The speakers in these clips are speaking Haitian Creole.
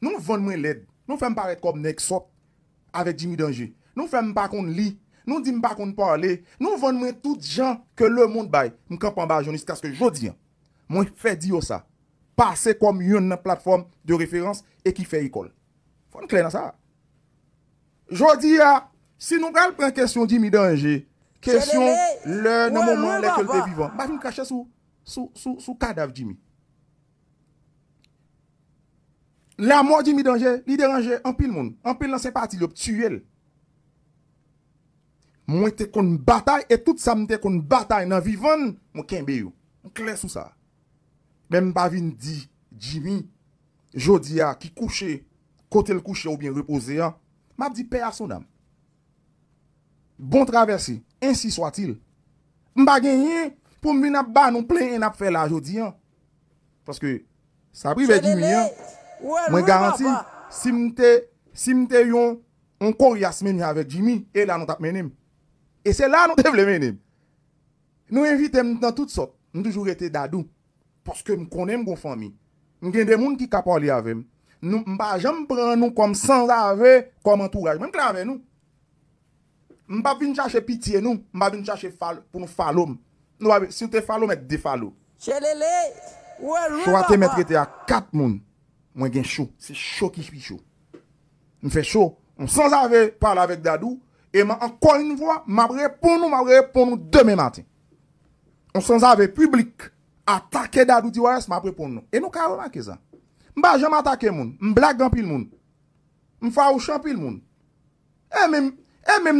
Nou van mwen led, nou fèm paret kom nek sop avèk Jimmy Dengé, nou fèm bakon li, nou dim bakon parle, nou van mwen tout jan ke lè moun bay, mwen kampan ba jounis kaskè jodi an, mwen fè di yo sa, pase kom yon nan platform de referans e ki fè yikol. Fèm klen an sa. Jodi an, si nou gal pren kèsyon Jimmy Dengé, kèsyon lè nan moun man lè kèlte vivan, ba fèm kache sou kadav Jimmy. La mwa jimi denje, li deranje, anpil moun, anpil lan se pati lop tuyel. Mwen te kon batay, etout sa mwen te kon batay nan vivan, mwen kenbe yo. Mwen kle sou sa. Men mba vin di, jimi, jodi a, ki kouche, kote l kouche ou bien repose, anpil di pe a son am. Bon travesi, ensi soitil. Mba genye, pou mwen ap ban, mwen plen en ap fe la jodi, anpil. Paske, sa prive jimi, anpil. Mwen garansi si mte yon On koryas men yon ave Jimmy E la nou tap menen E se la nou te vle menen Nou evitem nan tout so Mwen toujou rete dadou Poske m konen m konfami M gen de moun ki kapoli ave M ba jem pran nou kom sans ave Kom entouraj M ba vin chache pitiye nou M ba vin chache pou nou faloum Si ou te faloum et de falou Chelele Chowa te metrete a kat moun Mwen gen chou, se chou ki chpi chou Mwen fe chou, mwen sans avè Parle avèk dadou E mwen ankon yon vwa, mwen apre poun nou Demè matin Mwen sans avè publik Atake dadou di wè, mwen apre poun nou E nou ka avè mwen keza Mwen baje mwen atake moun, mwen blaggan pil moun Mwen fawouchan pil moun E mwen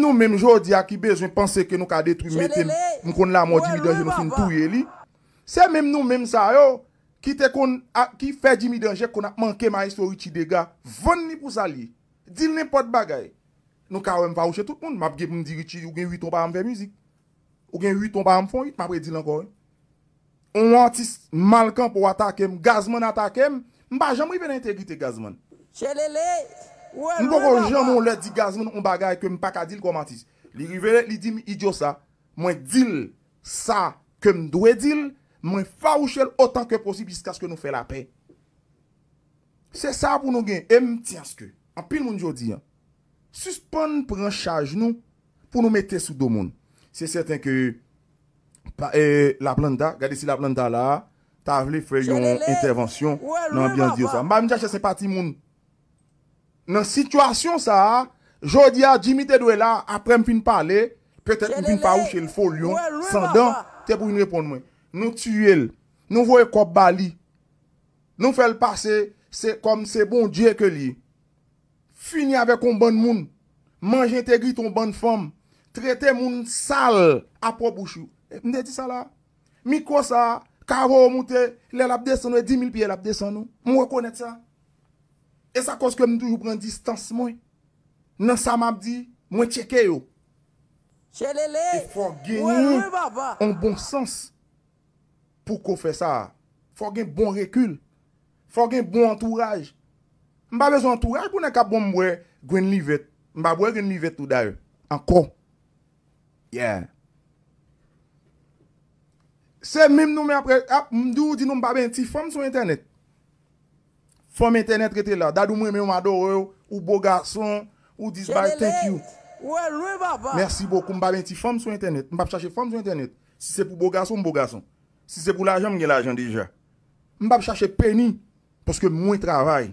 nou mwen jodi akibè Jwen pense ke nou ka detri Mwen kon la mwen divide Se mwen nou mwen sa yo Ki te kon a, ki fe jimi denje kon a manke maye so wichi de ga, ven ni pou sa li. Dil ne pot bagay. Nou ka wè m fa ouche tout moun. Map gen m di wichi, ou gen wito ba am fe müzik. Ou gen wito ba am fon yit, map wè dil an kore. On wantis, Malkan pou atakem, Gazman atakem, mba janm wè ven entegri te Gazman. Mbo kon janm on lè di Gazman ou bagay kem pakadil kwa matis. Li vè lè, li di mi idyo sa, mwen dil sa kem dwe dil, Mwen faw chel otan ke prosip Jiska sko nou fe la pe Se sa pou nou gen M ti aske Suspon pran chaj nou Pou nou mette sou do moun Se certain ke e, La planda Ta avle fe yon Intervention Mwen jache se pati moun Nan situasyon sa Jodi a jimite do e la Apre m fin pale Pe te m fin faw chel folyon San dan te bou yon repon mwen Nou tue l, nou voye kop bali, nou fèl pase kom se bon dje ke li. Fini avè kon ban moun, manj integri ton ban fòm, trete moun sal apò bouchou. E, mne di sa la? Mi kwa sa, karo moutè, lè lapde san nou, e di mil pi lapde san nou. Mwen rekonèt sa. E sa koske mwen toujou pren distans mwen. Nan sa mabdi, mwen tcheke yo. E fò genyou, an bon sens. pou kou fè sa, fò gen bon rekul, fò gen bon entouraj, mbabe zon entouraj pou nè kap bon mwè gwen livet, mbabe mwè gwen livet nou daye, ankon, yeah. Se mèm nou mè apre, ap mdou di nou mbabe enti fòm sou internet, fòm internet rete la, dadou mwè mè mwado ou, ou bo gason, ou disbay, thank you, mersi boku mbabe enti fòm sou internet, mbap chache fòm sou internet, si se pou bo gason, mbo gason. Si se pou l'ajan, mwenye l'ajan dija. Mbap chache peni, poske mwenye travay.